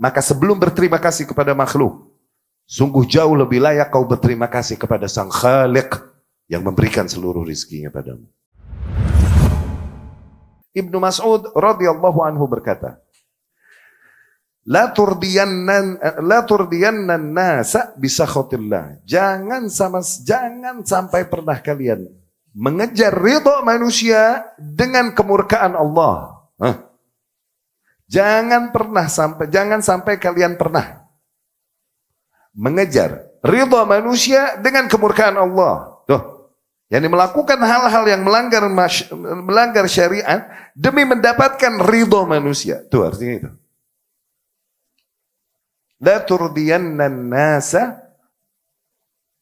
Maka sebelum berterima kasih kepada makhluk, sungguh jauh lebih layak kau berterima kasih kepada Sang Khalik yang memberikan seluruh rizkinya padamu. Ibnu Mas'ud radhiyallahu anhu berkata, La turdiyannan la turdiyannan nasa bisakhatillah. Jangan sama jangan sampai pernah kalian mengejar ridho manusia dengan kemurkaan Allah. Hah? Jangan pernah sampai jangan sampai kalian pernah mengejar ridha manusia dengan kemurkaan Allah. Tuh. yang melakukan hal-hal yang melanggar melanggar syariat demi mendapatkan ridha manusia. Tuh artinya itu. La turdiyannan nasa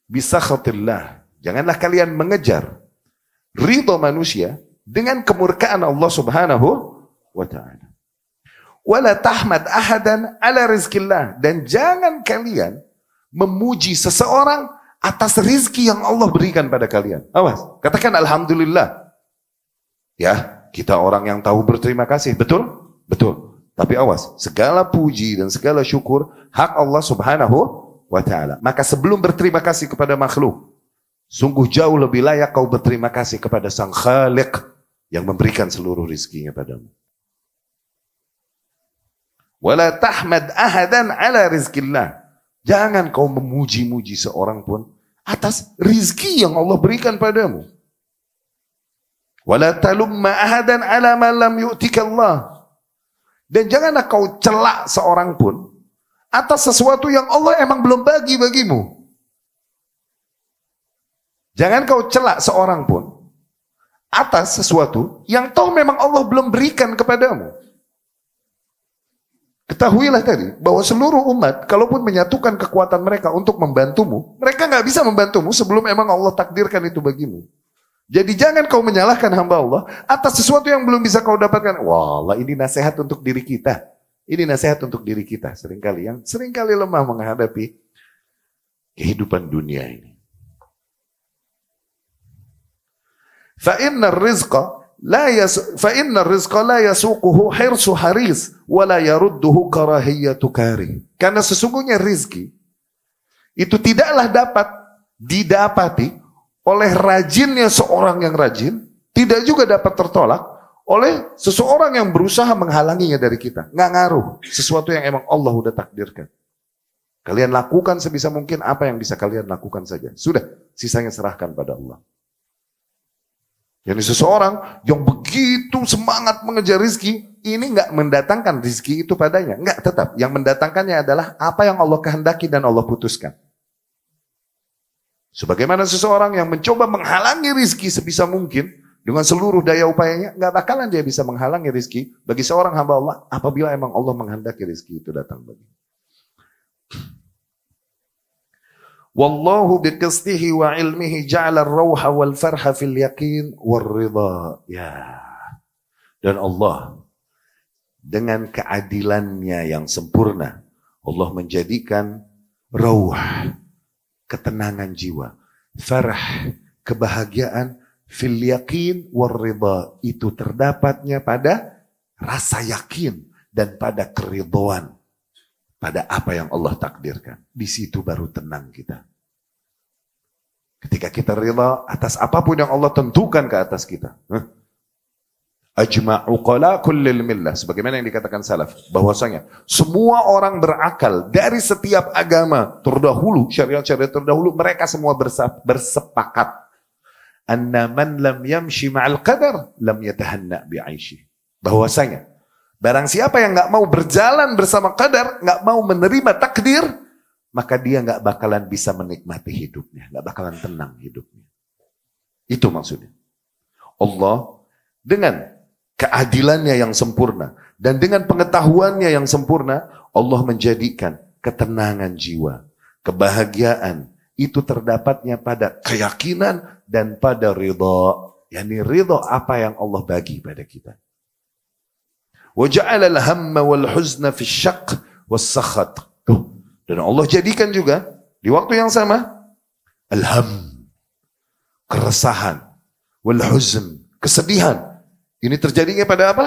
bisakhatillah. Janganlah kalian mengejar ridho manusia dengan kemurkaan Allah Subhanahu wa taala wala tahmad ahadan ala rizkillah. Dan jangan kalian memuji seseorang atas rizki yang Allah berikan pada kalian. Awas, katakan Alhamdulillah. Ya, kita orang yang tahu berterima kasih, betul? Betul. Tapi awas, segala puji dan segala syukur hak Allah subhanahu wa ta'ala. Maka sebelum berterima kasih kepada makhluk, sungguh jauh lebih layak kau berterima kasih kepada sang khalik yang memberikan seluruh rizkinya padamu. Wala tahmad ahadan ala rizkillah. Jangan kau memuji-muji seorang pun atas rizki yang Allah berikan padamu. Wala talumma ahadan ala ma lam Allah. Dan janganlah kau celak seorang pun atas sesuatu yang Allah emang belum bagi bagimu. Jangan kau celak seorang pun atas sesuatu yang toh memang Allah belum berikan kepadamu. Ketahuilah tadi bahwa seluruh umat kalaupun menyatukan kekuatan mereka untuk membantumu, mereka nggak bisa membantumu sebelum emang Allah takdirkan itu bagimu. Jadi jangan kau menyalahkan hamba Allah atas sesuatu yang belum bisa kau dapatkan. Wah, ini nasihat untuk diri kita. Ini nasihat untuk diri kita seringkali yang seringkali lemah menghadapi kehidupan dunia ini. fa'inna rizqa la yas fa inna rizqa la yasuquhu hirsu haris wa la yarudduhu Karena sesungguhnya rizki itu tidaklah dapat didapati oleh rajinnya seorang yang rajin, tidak juga dapat tertolak oleh seseorang yang berusaha menghalanginya dari kita. Nggak ngaruh. Sesuatu yang emang Allah udah takdirkan. Kalian lakukan sebisa mungkin apa yang bisa kalian lakukan saja. Sudah, sisanya serahkan pada Allah. Jadi seseorang yang begitu semangat mengejar rizki, ini nggak mendatangkan rizki itu padanya. Nggak tetap. Yang mendatangkannya adalah apa yang Allah kehendaki dan Allah putuskan. Sebagaimana seseorang yang mencoba menghalangi rizki sebisa mungkin, dengan seluruh daya upayanya, nggak bakalan dia bisa menghalangi rizki bagi seorang hamba Allah apabila emang Allah menghendaki rizki itu datang bagi. Wallahu biqistihi wa ilmihi ja'ala ar-rauha wal farha fil yaqin war ridha. Ya. Dan Allah dengan keadilannya yang sempurna, Allah menjadikan rawah, ketenangan jiwa, farah kebahagiaan fil yakin war riba, Itu terdapatnya pada rasa yakin dan pada keridoan pada apa yang Allah takdirkan. Di situ baru tenang kita. Ketika kita rela atas apapun yang Allah tentukan ke atas kita. Ajma'u kullil millah. Sebagaimana yang dikatakan salaf. bahwasanya semua orang berakal dari setiap agama terdahulu, syariat-syariat terdahulu, mereka semua bersepakat. Anna man lam yamshi ma'al qadar, lam yatahanna bi'aishi. Bahwasanya Barang siapa yang gak mau berjalan bersama kadar, gak mau menerima takdir, maka dia gak bakalan bisa menikmati hidupnya, Gak bakalan tenang hidupnya. Itu maksudnya. Allah dengan keadilannya yang sempurna dan dengan pengetahuannya yang sempurna, Allah menjadikan ketenangan jiwa, kebahagiaan itu terdapatnya pada keyakinan dan pada ridho. Yani ridho apa yang Allah bagi pada kita. وَجَعَلَ الْهَمَّ وَالْحُزْنَ فِي الشَّقِّ huzna Tuh. Oh. Dan Allah jadikan juga di waktu yang sama alham keresahan walhuzn kesedihan. Ini terjadinya pada apa?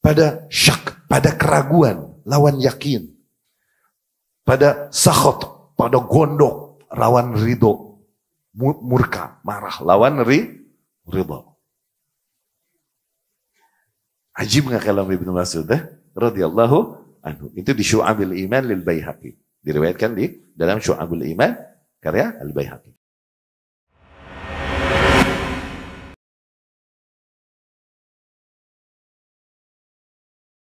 Pada syak, pada keraguan, lawan yakin. Pada sakhat pada gondok, lawan ridho. Murka, marah, lawan ri, ridho. Ajib nggak kalau Ibnu Mas'ud eh? radhiyallahu anhu. Itu di Syu'abil Iman lil Baihaqi. Diriwayatkan di dalam Syu'abul Iman karya Al Baihaqi.